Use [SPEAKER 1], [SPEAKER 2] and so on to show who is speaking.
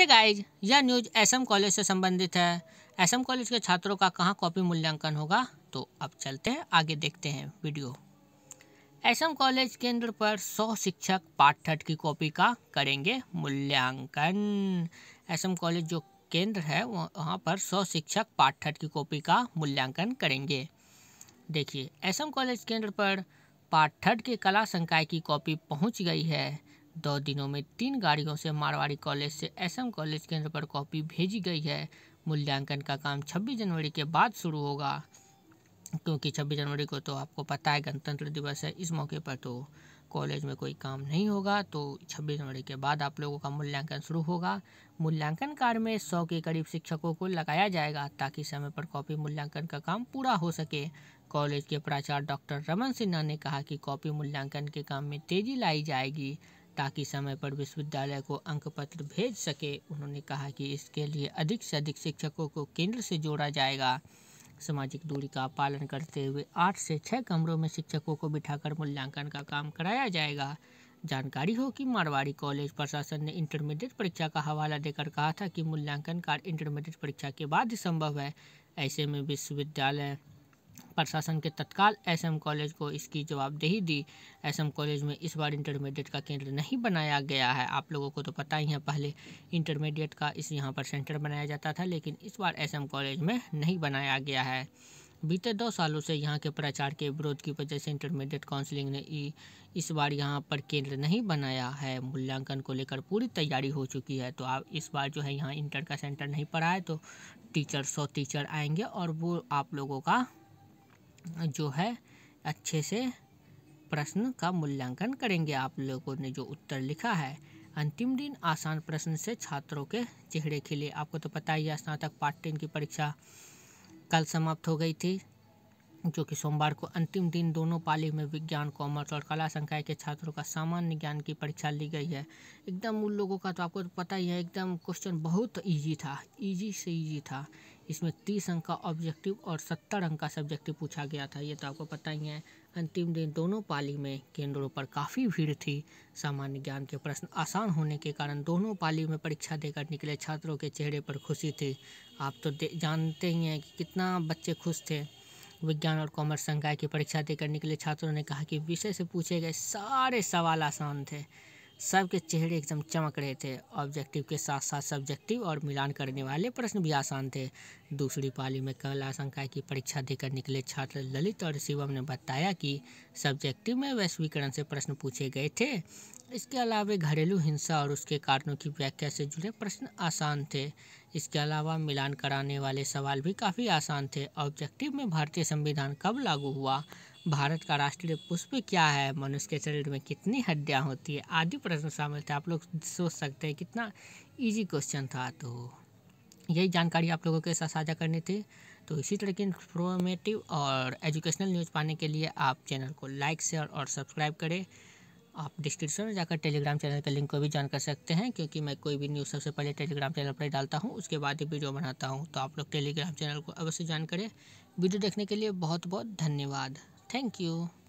[SPEAKER 1] नमस्ते गाइज यह news SM college से संबंधित है एसएम कॉलेज के छात्रों का कहाँ कॉपी मूल्यांकन होगा तो अब चलते हैं आगे देखते हैं वीडियो एसएम कॉलेज केंद्र पर 100 शिक्षक पाठ्यट की कॉपी का करेंगे मूल्यांकन एसएम कॉलेज जो केंद्र है वहाँ पर 100 शिक्षक पाठ्यट की कॉपी का मूल्यांकन करेंगे देखिए एस कॉलेज केंद्र पर थर्ड के कला संकाय की कॉपी पहुँच गई है दो दिनों में तीन गाड़ियों से मारवाड़ी कॉलेज से एसएम कॉलेज केंद्र पर कॉपी भेजी गई है मूल्यांकन का काम 26 जनवरी के बाद शुरू होगा क्योंकि 26 जनवरी को तो आपको पता है गणतंत्र दिवस है इस मौके पर तो कॉलेज में कोई काम नहीं होगा तो 26 जनवरी के बाद आप लोगों का मूल्यांकन शुरू होगा मूल्यांकन कार्य में सौ के करीब शिक्षकों को लगाया जाएगा ताकि समय पर कॉपी मूल्यांकन का काम पूरा हो सके कॉलेज के प्राचार्य डॉक्टर रमन सिन्हा ने कहा कि कॉपी मूल्यांकन के काम में तेजी लाई जाएगी ताकि समय पर विश्वविद्यालय को अंक पत्र भेज सके उन्होंने कहा कि इसके लिए अधिक से अधिक शिक्षकों को केंद्र से जोड़ा जाएगा सामाजिक दूरी का पालन करते हुए आठ से छः कमरों में शिक्षकों को बिठाकर मूल्यांकन का काम कराया जाएगा जानकारी हो कि मारवाड़ी कॉलेज प्रशासन ने इंटरमीडिएट परीक्षा का हवाला देकर कहा था कि मूल्यांकन कार्य इंटरमीडिएट परीक्षा के बाद ही संभव है ऐसे में विश्वविद्यालय प्रशासन के तत्काल एसएम कॉलेज को इसकी जवाबदेही दी एसएम कॉलेज में इस बार इंटरमीडिएट का केंद्र नहीं बनाया गया है आप लोगों को तो पता ही है पहले इंटरमीडिएट का इस यहाँ पर सेंटर बनाया जाता था लेकिन इस बार एसएम कॉलेज में नहीं बनाया गया है बीते दो सालों से यहाँ के प्रचार के विरोध की वजह से इंटरमीडिएट काउंसिलिंग ने इस बार यहाँ पर केंद्र नहीं बनाया है मूल्यांकन को लेकर पूरी तैयारी हो चुकी है तो आप इस बार जो है यहाँ इंटर का सेंटर नहीं पढ़ाए तो टीचर सौ टीचर आएंगे और वो आप लोगों का जो है अच्छे से प्रश्न का मूल्यांकन करेंगे आप लोगों ने जो उत्तर लिखा है अंतिम दिन आसान प्रश्न से छात्रों के चेहरे खिले आपको तो पता ही है स्नातक पार्ट टेन की परीक्षा कल समाप्त हो गई थी जो कि सोमवार को अंतिम दिन दोनों पाली में विज्ञान कॉमर्स और कला संकाय के छात्रों का सामान्य ज्ञान की परीक्षा ली गई है एकदम उन लोगों का तो आपको पता ही है एकदम क्वेश्चन बहुत इजी था इजी से इजी था इसमें तीस अंक का ऑब्जेक्टिव और सत्तर अंक का सब्जेक्टिव पूछा गया था ये तो आपको पता ही है अंतिम दिन दोनों पाली में केंद्रों पर काफ़ी भीड़ थी सामान्य ज्ञान के प्रश्न आसान होने के कारण दोनों पाली में परीक्षा देकर निकले छात्रों के चेहरे पर खुशी थी आप तो जानते ही हैं कि कितना बच्चे खुश थे विज्ञान और कॉमर्स संकाय की परीक्षा तय करने के लिए छात्रों ने कहा कि विषय से पूछे गए सारे सवाल आसान थे सबके चेहरे एकदम चमक रहे थे ऑब्जेक्टिव के साथ साथ सब्जेक्टिव और मिलान करने वाले प्रश्न भी आसान थे दूसरी पाली में कल आशंका की परीक्षा देकर निकले छात्र ललित और शिवम ने बताया कि सब्जेक्टिव में वैश्वीकरण से प्रश्न पूछे गए थे इसके अलावा घरेलू हिंसा और उसके कारणों की व्याख्या से जुड़े प्रश्न आसान थे इसके अलावा मिलान कराने वाले सवाल भी काफ़ी आसान थे ऑब्जेक्टिव में भारतीय संविधान कब लागू हुआ भारत का राष्ट्रीय पुष्प क्या है मनुष्य के शरीर में कितनी हड्डियाँ होती है आदि प्रश्न शामिल थे आप लोग सोच सकते हैं कितना ईजी क्वेश्चन था तो यही जानकारी आप लोगों के साथ साझा करनी थी तो इसी तरह की इन्फॉर्मेटिव और एजुकेशनल न्यूज़ पाने के लिए आप चैनल को लाइक शेयर और सब्सक्राइब करें आप डिस्क्रिप्शन में जाकर टेलीग्राम चैनल के लिंक को भी ज्वाइन कर सकते हैं क्योंकि मैं कोई भी न्यूज़ सबसे पहले टेलीग्राम चैनल पर डालता हूँ उसके बाद ही वीडियो बनाता हूँ तो आप लोग टेलीग्राम चैनल को अवश्य ज्वाइन करें वीडियो देखने के लिए बहुत बहुत धन्यवाद थैंक यू